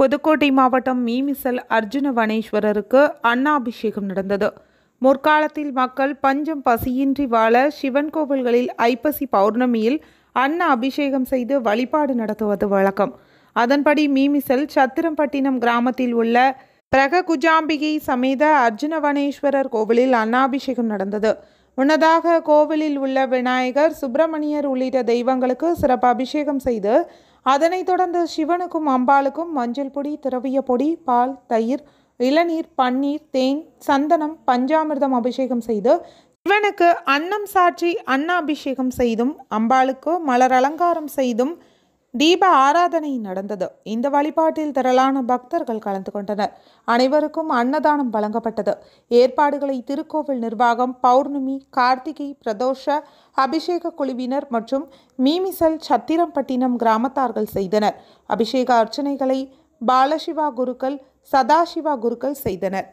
புதுக்கோட்டை மாவட்டம் மீமிசல் அர்ஜுனவனேஸ்வரருக்கு அன்னாபிஷேகம் நடந்தது முற்காலத்தில் மக்கள் பஞ்சம் பசியின்றி வாழ சிவன் கோவில்களில் ஐப்பசி பௌர்ணமியில் அன்ன அபிஷேகம் செய்து வழிபாடு நடத்துவது வழக்கம் அதன்படி மீமிசல் சத்திரம்பட்டினம் கிராமத்தில் உள்ள பிரககுஜாம்பிகை சமேத அர்ஜுனவனேஸ்வரர் கோவிலில் அன்னாபிஷேகம் நடந்தது முன்னதாக கோவிலில் உள்ள விநாயகர் சுப்பிரமணியர் உள்ளிட்ட தெய்வங்களுக்கு சிறப்பு அபிஷேகம் செய்து அதனைத் தொடர்ந்து சிவனுக்கும் அம்பாளுக்கும் மஞ்சள் பொடி திரவிய பொடி பால் தயிர் இளநீர் பன்னீர் தேன் சந்தனம் பஞ்சாமிர்தம் அபிஷேகம் செய்து சிவனுக்கு அன்னம் சாற்றி அன்னாபிஷேகம் செய்தும் அம்பாளுக்கு மலர் அலங்காரம் செய்தும் தீப ஆராதனை நடந்தது இந்த வழிபாட்டில் திரளான பக்தர்கள் கலந்து கொண்டனர் அனைவருக்கும் அன்னதானம் வழங்கப்பட்டது ஏற்பாடுகளை திருக்கோவில் நிர்வாகம் பௌர்ணமி கார்த்திகை பிரதோஷ அபிஷேக குழுவினர் மற்றும் மீமிசல் சத்திரம்பட்டினம் கிராமத்தார்கள் செய்தனர் அபிஷேக அர்ச்சனைகளை பாலசிவா குருக்கள் சதாசிவா குருக்கள் செய்தனர்